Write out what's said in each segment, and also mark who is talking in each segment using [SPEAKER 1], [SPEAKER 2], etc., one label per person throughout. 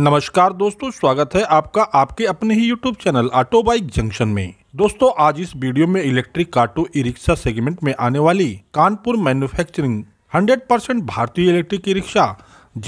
[SPEAKER 1] नमस्कार दोस्तों स्वागत है आपका आपके अपने ही YouTube channel Auto Bike Junction में दोस्तों आज इस वीडियो में electric auto E rickshaw segment में आने वाली कानपुर मैन्युफैक्चरिंग 100 परसेंट भारतीय electric E rickshaw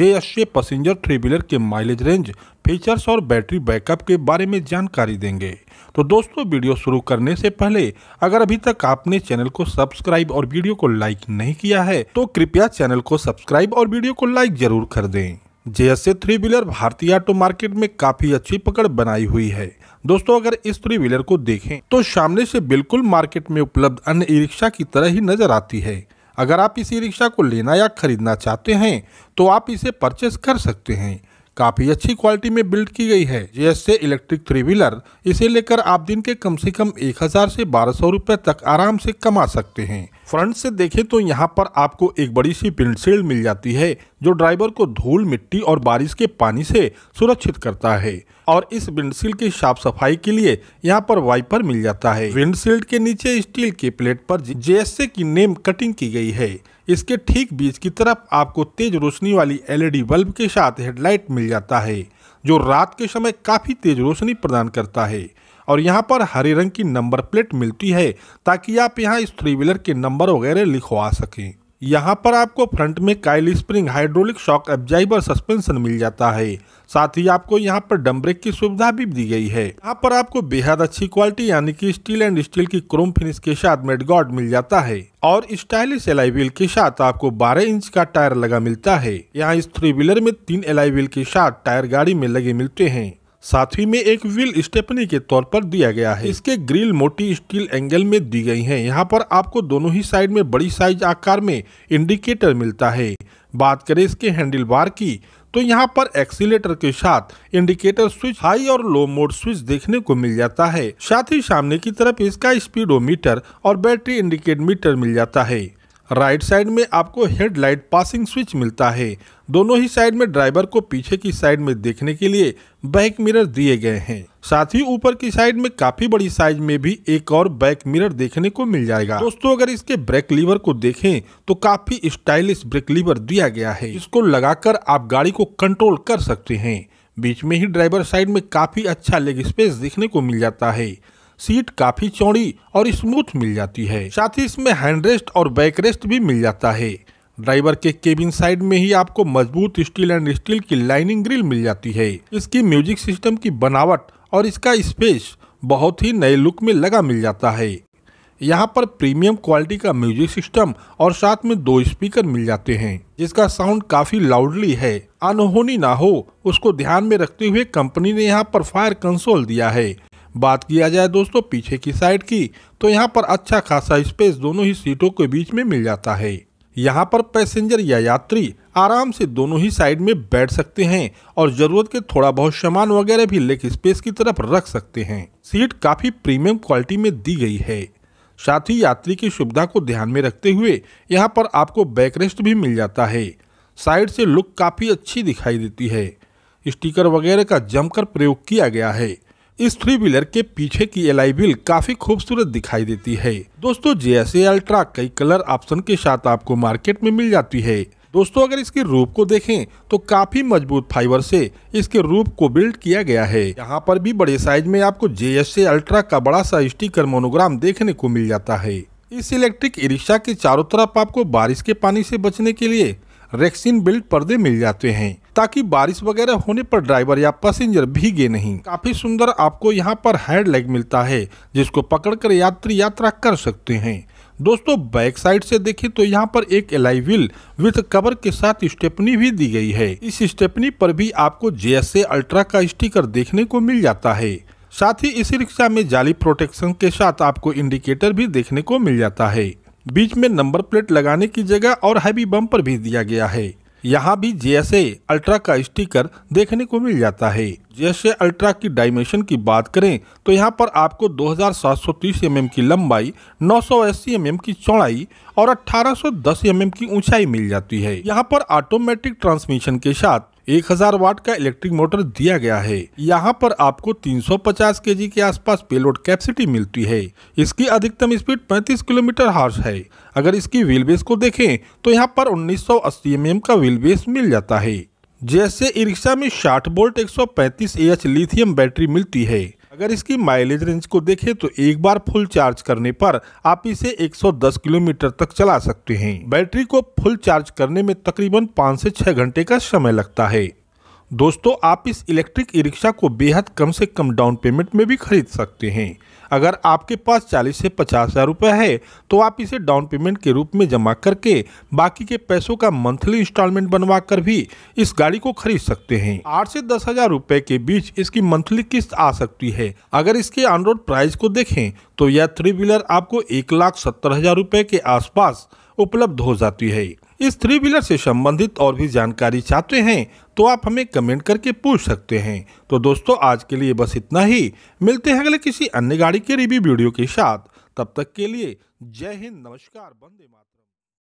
[SPEAKER 1] J S A passenger three wheeler के माइलेज रेंज फीचर्स और बैटरी बैकअप के बारे में जानकारी देंगे तो दोस्तों वीडियो शुरू करने से पहले अगर अभी तक आपने चैनल को सब्सक्राइब और वीडियो को लाइक नहीं किया है तो कृपया चैनल को सब्सक्राइब और वीडियो को लाइक जरूर कर दें जैसे थ्री व्हीलर भारतीय ऑटो मार्केट में काफी अच्छी पकड़ बनाई हुई है दोस्तों अगर इस थ्री व्हीलर को देखें तो सामने से बिल्कुल मार्केट में उपलब्ध अन्य ई रिक्शा की तरह ही नजर आती है अगर आप इस ई रिक्शा को लेना या खरीदना चाहते हैं तो आप इसे परचेस कर सकते हैं काफी अच्छी क्वालिटी में बिल्ड की गई है जैसे इलेक्ट्रिक थ्री व्हीलर इसे लेकर आप दिन के कम से कम एक हजार से बारह सौ रुपए तक आराम से कमा सकते हैं फ्रंट से देखें तो यहाँ पर आपको एक बड़ी सी विंडशील्ड मिल जाती है जो ड्राइवर को धूल मिट्टी और बारिश के पानी से सुरक्षित करता है और इस विंडशील्ड की साफ सफाई के लिए यहाँ पर वाइपर मिल जाता है विंडशील्ड के नीचे स्टील के प्लेट पर जेएसए की नेम कटिंग की गई है इसके ठीक बीच की तरफ आपको तेज रोशनी वाली एलईडी बल्ब के साथ हेडलाइट मिल जाता है जो रात के समय काफ़ी तेज रोशनी प्रदान करता है और यहाँ पर हरे रंग की नंबर प्लेट मिलती है ताकि आप यहाँ इस थ्री व्हीलर के नंबर वगैरह लिखवा सकें यहाँ पर आपको फ्रंट में coil spring hydraulic shock absorber suspension मिल जाता है साथ ही आपको यहाँ पर डम ब्रेक की सुविधा भी दी गई है यहाँ पर आपको बेहद अच्छी क्वालिटी यानी कि स्टील एंड स्टील की क्रोम फिनिश के साथ मेडगॉड मिल जाता है और स्टाइलिश एलाई व्हील के साथ आपको 12 इंच का टायर लगा मिलता है यहाँ इस थ्री व्हीलर में तीन एलाई व्हील के साथ टायर गाड़ी में लगे मिलते हैं साथ ही में एक व्हील स्टेपनी के तौर पर दिया गया है इसके ग्रिल मोटी स्टील एंगल में दी गई है यहाँ पर आपको दोनों ही साइड में बड़ी साइज आकार में इंडिकेटर मिलता है बात करें इसके हैंडल बार की तो यहाँ पर एक्सीटर के साथ इंडिकेटर स्विच हाई और लो मोड स्विच देखने को मिल जाता है साथ ही सामने की तरफ इसका स्पीडो और बैटरी इंडिकेट मीटर मिल जाता है राइट साइड में आपको हेडलाइट पासिंग स्विच मिलता है दोनों ही साइड में ड्राइवर को पीछे की साइड में देखने के लिए बैक मिरर दिए गए हैं साथ ही ऊपर की साइड में काफी बड़ी साइज में भी एक और बैक मिरर देखने को मिल जाएगा दोस्तों अगर इसके ब्रेक लीवर को देखें तो काफी स्टाइलिश ब्रेक लीवर दिया गया है इसको लगाकर आप गाड़ी को कंट्रोल कर सकते हैं बीच में ही ड्राइवर साइड में काफी अच्छा लेग स्पेस देखने को मिल जाता है सीट काफी चौड़ी और स्मूथ मिल जाती है साथ ही इसमें हैंड रेस्ट और बैक रेस्ट भी मिल जाता है ड्राइवर के केबिन साइड में ही आपको मजबूत स्टील एंड स्टील की लाइनिंग ग्रिल मिल जाती है इसकी म्यूजिक सिस्टम की बनावट और इसका स्पेस बहुत ही नए लुक में लगा मिल जाता है यहाँ पर प्रीमियम क्वालिटी का म्यूजिक सिस्टम और साथ में दो स्पीकर मिल जाते हैं जिसका साउंड काफी लाउडली है अनहोनी ना हो उसको ध्यान में रखते हुए कंपनी ने यहाँ पर फायर कंसोल दिया है बात किया जाए दोस्तों पीछे की साइड की तो यहाँ पर अच्छा खासा स्पेस दोनों ही सीटों के बीच में मिल जाता है यहाँ पर पैसेंजर या यात्री आराम से दोनों ही साइड में बैठ सकते हैं और ज़रूरत के थोड़ा बहुत सामान वगैरह भी लेक स्पेस की तरफ रख सकते हैं सीट काफ़ी प्रीमियम क्वालिटी में दी गई है साथ ही यात्री की सुविधा को ध्यान में रखते हुए यहाँ पर आपको बैकरेस्ट भी मिल जाता है साइड से लुक काफ़ी अच्छी दिखाई देती है स्टिकर वगैरह का जमकर प्रयोग किया गया है इस थ्री व्हीलर के पीछे की एलआई व्हील काफी खूबसूरत दिखाई देती है दोस्तों जे एस अल्ट्रा कई कलर ऑप्शन के साथ आपको मार्केट में मिल जाती है दोस्तों अगर इसके रूप को देखें तो काफी मजबूत फाइबर से इसके रूप को बिल्ड किया गया है यहाँ पर भी बड़े साइज में आपको जे एस अल्ट्रा का बड़ा सा स्टीकर मोनोग्राम देखने को मिल जाता है इस इलेक्ट्रिक ई रिक्शा के चारों तरफ आपको बारिश के पानी से बचने के लिए रेक्सिन बेल्ट पर्दे मिल जाते हैं ताकि बारिश वगैरह होने पर ड्राइवर या पैसेंजर भीगे नहीं काफी सुंदर आपको यहाँ पर हेड लैग मिलता है जिसको पकड़कर यात्री यात्रा कर सकते हैं दोस्तों बैक साइड से देखें तो यहाँ पर एक एलाई व्हील विथ कवर के साथ स्टेपनी भी दी गई है इस स्टेपनी पर भी आपको जेएसए अल्ट्रा का स्टिकर देखने को मिल जाता है साथ ही इसी रिक्शा में जाली प्रोटेक्शन के साथ आपको इंडिकेटर भी देखने को मिल जाता है बीच में नंबर प्लेट लगाने की जगह और हैवी बम्पर भी दिया गया है यहाँ भी जैसे अल्ट्रा का स्टिकर देखने को मिल जाता है जैसे अल्ट्रा की डायमेंशन की बात करें तो यहाँ पर आपको 2730 mm की लंबाई 980 mm की चौड़ाई और 1810 mm की ऊंचाई मिल जाती है यहाँ पर ऑटोमेटिक ट्रांसमिशन के साथ एक हजार वाट का इलेक्ट्रिक मोटर दिया गया है यहाँ पर आपको 350 केजी के आसपास पेलोड कैपेसिटी मिलती है इसकी अधिकतम स्पीड 35 किलोमीटर हार्स है अगर इसकी व्हील बेस को देखें तो यहाँ पर 1980 एमएम का व्हील बेस मिल जाता है जैसे ई रिक्शा में 60 बोल्ट 135 एच लिथियम बैटरी मिलती है अगर इसकी माइलेज रेंज को देखें तो एक बार फुल चार्ज करने पर आप इसे 110 किलोमीटर तक चला सकते हैं बैटरी को फुल चार्ज करने में तकरीबन पाँच से 6 घंटे का समय लगता है दोस्तों आप इस इलेक्ट्रिक ई रिक्शा को बेहद कम से कम डाउन पेमेंट में भी खरीद सकते हैं अगर आपके पास चालीस से पचास हज़ार रुपये है तो आप इसे डाउन पेमेंट के रूप में जमा करके बाकी के पैसों का मंथली इंस्टॉलमेंट बनवा कर भी इस गाड़ी को खरीद सकते हैं आठ से दस हज़ार रुपये के बीच इसकी मंथली किस्त आ सकती है अगर इसके ऑन रोड प्राइस को देखें तो यह थ्री व्हीलर आपको एक लाख सत्तर हज़ार रुपये के आसपास उपलब्ध हो जाती है इस थ्री व्हीलर से संबंधित और भी जानकारी चाहते हैं तो आप हमें कमेंट करके पूछ सकते हैं तो दोस्तों आज के लिए बस इतना ही मिलते हैं अगले किसी अन्य गाड़ी के रिव्यू वीडियो के साथ तब तक के लिए जय हिंद नमस्कार बंदे मातरम